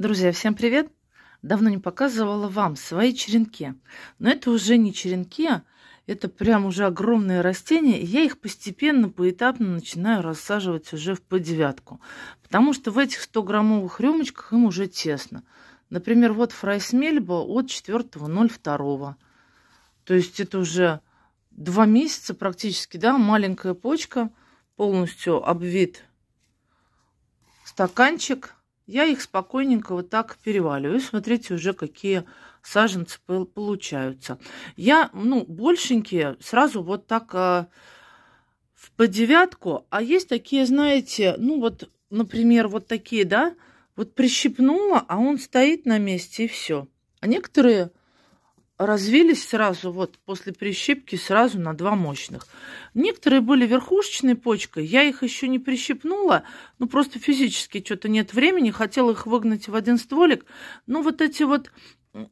Друзья, всем привет! Давно не показывала вам свои черенки. Но это уже не черенки, это прям уже огромные растения. И я их постепенно, поэтапно начинаю рассаживать уже в подевятку. Потому что в этих 100-граммовых рюмочках им уже тесно. Например, вот фрайсмельба от 4.02. То есть это уже два месяца практически, да, маленькая почка, полностью обвит стаканчик – я их спокойненько вот так переваливаю. Смотрите уже, какие саженцы получаются. Я, ну, большенькие сразу вот так а, э, по девятку. А есть такие, знаете, ну вот, например, вот такие, да, вот прищипнула, а он стоит на месте и все. А некоторые развились сразу, вот после прищипки, сразу на два мощных. Некоторые были верхушечной почкой, я их еще не прищипнула, ну просто физически что-то нет времени, хотела их выгнать в один стволик. Но вот эти вот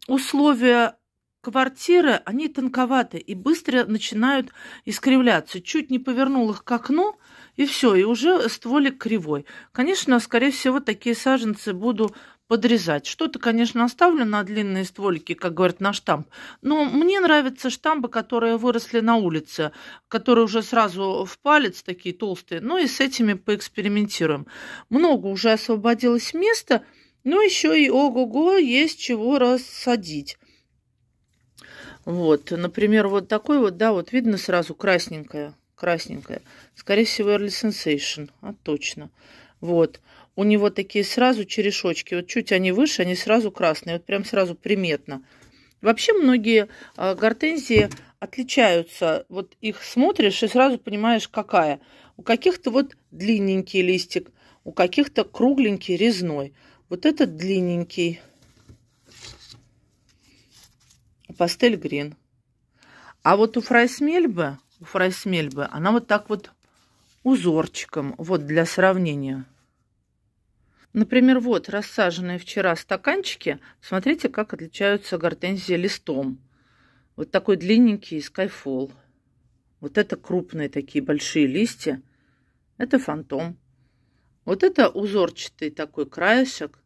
условия квартиры, они тонковаты и быстро начинают искривляться. Чуть не повернул их к окну, и все, и уже стволик кривой. Конечно, скорее всего, такие саженцы буду подрезать. Что-то, конечно, оставлю на длинные стволики, как говорят, на штамп. Но мне нравятся штамбы, которые выросли на улице, которые уже сразу в палец такие толстые. Ну и с этими поэкспериментируем. Много уже освободилось места, но еще и ого-го есть чего рассадить. Вот, например, вот такой вот, да, вот видно сразу красненькое, красненькое. Скорее всего, Early Sensation, а точно. Вот у него такие сразу черешочки. Вот чуть они выше, они сразу красные. Вот прям сразу приметно. Вообще многие а, гортензии отличаются. Вот их смотришь и сразу понимаешь, какая. У каких-то вот длинненький листик, у каких-то кругленький резной. Вот этот длинненький. Пастель грин. А вот у фрайсмельбы, у фрайсмельбы она вот так вот узорчиком, вот для сравнения. Например, вот рассаженные вчера стаканчики, смотрите, как отличаются гортензии листом. Вот такой длинненький скайфол. Вот это крупные такие большие листья. Это фантом. Вот это узорчатый такой краешек.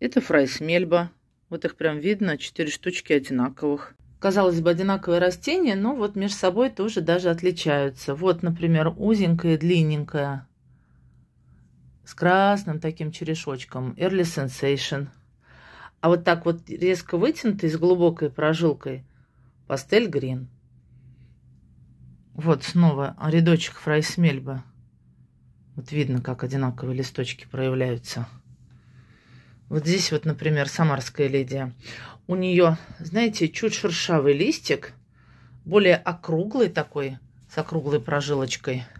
Это фрайсмельба. Вот их прям видно, четыре штучки одинаковых. Казалось бы, одинаковые растения, но вот между собой тоже даже отличаются. Вот, например, узенькая, длинненькая с красным таким черешочком, Early Sensation. А вот так вот резко вытянутый, с глубокой прожилкой, пастель грин. Вот снова рядочек фрайсмельба. Вот видно, как одинаковые листочки проявляются. Вот здесь вот, например, самарская леди. У нее, знаете, чуть шершавый листик, более округлый такой, с округлой прожилочкой –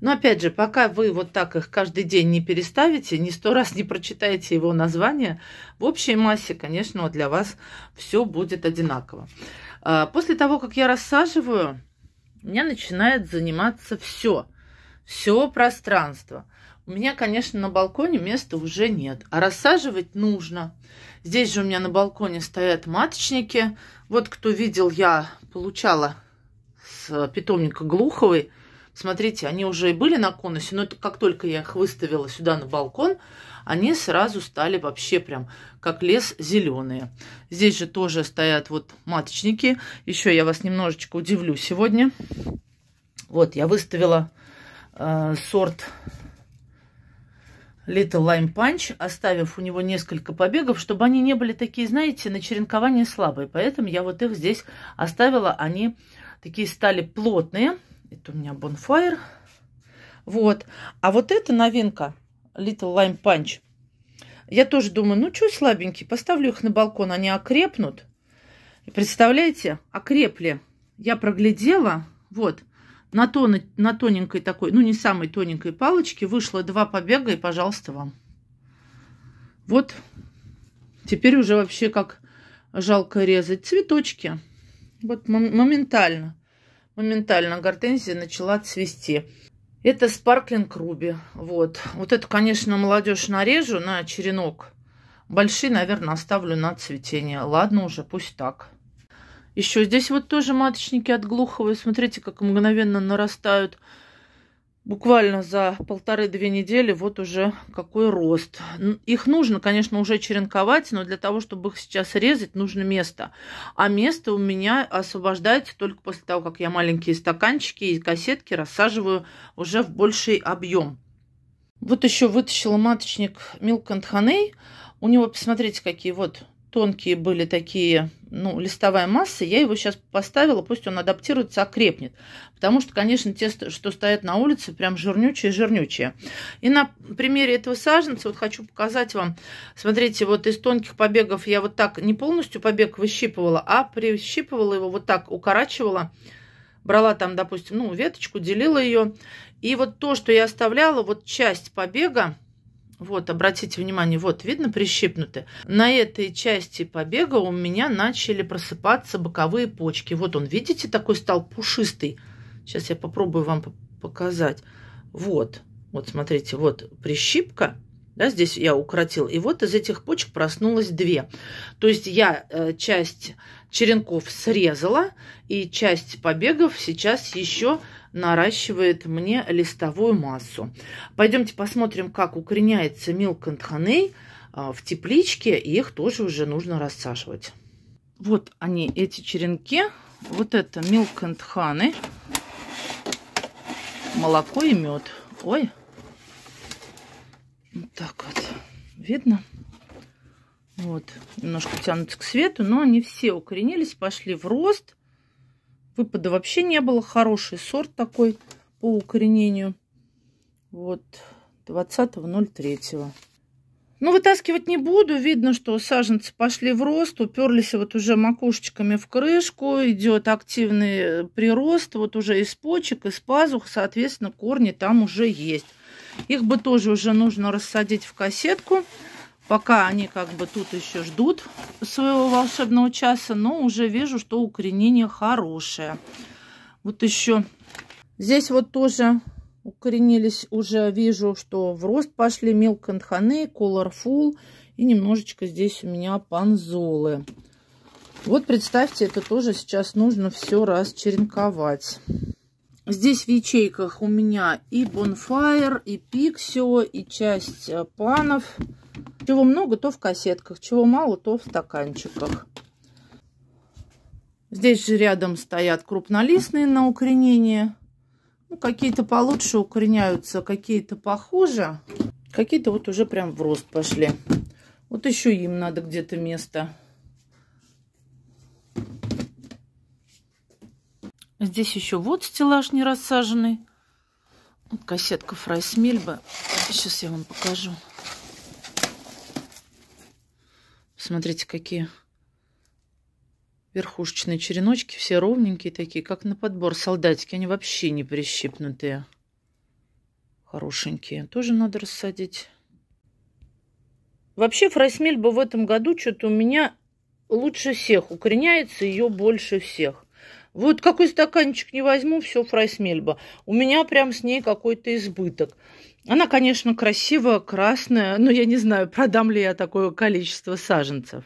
но опять же, пока вы вот так их каждый день не переставите, ни сто раз не прочитаете его название, в общей массе, конечно, для вас все будет одинаково. А, после того, как я рассаживаю, у меня начинает заниматься все, все пространство. У меня, конечно, на балконе места уже нет, а рассаживать нужно. Здесь же у меня на балконе стоят маточники. Вот кто видел, я получала с питомника Глуховой – Смотрите, они уже и были на конусе, но как только я их выставила сюда на балкон, они сразу стали вообще прям как лес зеленые. Здесь же тоже стоят вот маточники. Еще я вас немножечко удивлю сегодня. Вот, я выставила э, сорт Little Lime Punch, оставив у него несколько побегов, чтобы они не были такие, знаете, на черенкование слабые. Поэтому я вот их здесь оставила. Они такие стали плотные. Это у меня Bonfire. Вот. А вот эта новинка, Little Lime Punch, я тоже думаю, ну что слабенькие, поставлю их на балкон, они окрепнут. Представляете, окрепли. Я проглядела, вот, на, тон, на тоненькой такой, ну не самой тоненькой палочке вышло два побега и, пожалуйста, вам. Вот, теперь уже вообще как жалко резать цветочки. Вот моментально моментально гортензия начала цвести. Это спарклинг руби. Вот. Вот это, конечно, молодежь нарежу на черенок. Большие, наверное, оставлю на цветение. Ладно уже, пусть так. Еще здесь вот тоже маточники от глухого. Смотрите, как мгновенно нарастают буквально за полторы-две недели вот уже какой рост. Их нужно, конечно, уже черенковать, но для того, чтобы их сейчас резать, нужно место. А место у меня освобождается только после того, как я маленькие стаканчики и кассетки рассаживаю уже в больший объем. Вот еще вытащила маточник Milk and Honey. У него, посмотрите, какие вот тонкие были такие, ну, листовая масса, я его сейчас поставила, пусть он адаптируется, окрепнет. Потому что, конечно, те, что стоят на улице, прям жирнючие-жирнючие. И на примере этого саженца вот хочу показать вам. Смотрите, вот из тонких побегов я вот так не полностью побег выщипывала, а прищипывала его, вот так укорачивала. Брала там, допустим, ну, веточку, делила ее. И вот то, что я оставляла, вот часть побега, вот, обратите внимание, вот, видно прищипнуты. На этой части побега у меня начали просыпаться боковые почки. Вот он, видите, такой стал пушистый. Сейчас я попробую вам показать. Вот, вот, смотрите, вот прищипка – да, здесь я укоротил, И вот из этих почек проснулось две. То есть я э, часть черенков срезала, и часть побегов сейчас еще наращивает мне листовую массу. Пойдемте посмотрим, как укореняется милкантханей э, в тепличке, и их тоже уже нужно рассаживать. Вот они, эти черенки. Вот это милкантханы, молоко и мед. Ой, вот так вот. Видно? Вот. Немножко тянутся к свету, но они все укоренились, пошли в рост. Выпада вообще не было. Хороший сорт такой по укоренению. Вот. 20.03. Ну, вытаскивать не буду. Видно, что саженцы пошли в рост, уперлись вот уже макушечками в крышку. Идет активный прирост вот уже из почек, из пазух. Соответственно, корни там уже есть. Их бы тоже уже нужно рассадить в кассетку. Пока они как бы тут еще ждут своего волшебного часа, но уже вижу, что укоренение хорошее. Вот еще здесь вот тоже укоренились, уже вижу, что в рост пошли Milk and Honey, Colorful и немножечко здесь у меня панзолы. Вот представьте, это тоже сейчас нужно все расчеренковать. Здесь в ячейках у меня и Bonfire, и Пиксио, и часть э, планов. Чего много, то в кассетках, чего мало, то в стаканчиках. Здесь же рядом стоят крупнолистные на укоренение. Ну, какие-то получше укореняются, какие-то похуже. Какие-то вот уже прям в рост пошли. Вот еще им надо где-то место. Здесь еще вот стеллаж не рассаженный. Вот кассетка Фрайсмельба. Сейчас я вам покажу. Смотрите, какие верхушечные череночки. Все ровненькие такие, как на подбор солдатики. Они вообще не прищипнутые. Хорошенькие. Тоже надо рассадить. Вообще фрайсмельба в этом году что-то у меня лучше всех укореняется, ее больше всех. Вот какой стаканчик не возьму, все фрайсмельба. У меня прям с ней какой-то избыток. Она, конечно, красивая, красная, но я не знаю, продам ли я такое количество саженцев.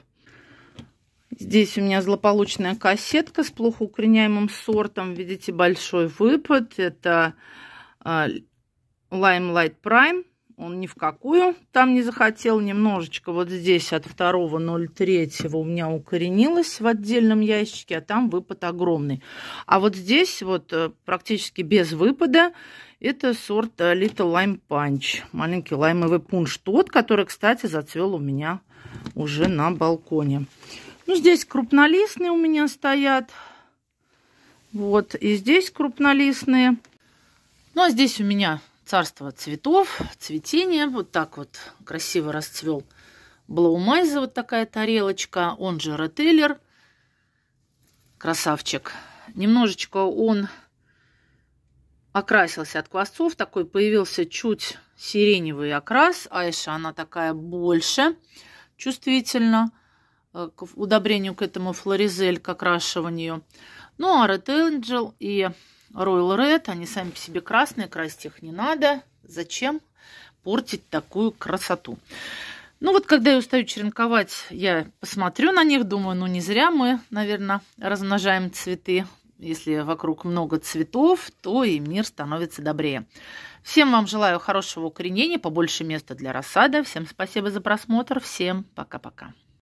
Здесь у меня злополучная кассетка с плохо укореняемым сортом. Видите, большой выпад. Это а, Lime Light Prime он ни в какую там не захотел. Немножечко вот здесь от 2.03 у меня укоренилось в отдельном ящике, а там выпад огромный. А вот здесь вот э, практически без выпада это сорт э, Little Lime Punch, маленький лаймовый пунш. Тот, который, кстати, зацвел у меня уже на балконе. Ну, здесь крупнолистные у меня стоят. Вот, и здесь крупнолистные. Ну, а здесь у меня царство цветов, цветения. Вот так вот красиво расцвел Блаумайза, вот такая тарелочка, он же ротейлер. Красавчик. Немножечко он окрасился от квасцов, такой появился чуть сиреневый окрас. Айша, она такая больше чувствительна э, к удобрению к этому флоризель, к окрашиванию. Ну, а Red и Royal Red, они сами по себе красные, красить их не надо. Зачем портить такую красоту? Ну вот, когда я устаю черенковать, я посмотрю на них, думаю, ну не зря мы, наверное, размножаем цветы. Если вокруг много цветов, то и мир становится добрее. Всем вам желаю хорошего укоренения, побольше места для рассады. Всем спасибо за просмотр. Всем пока-пока.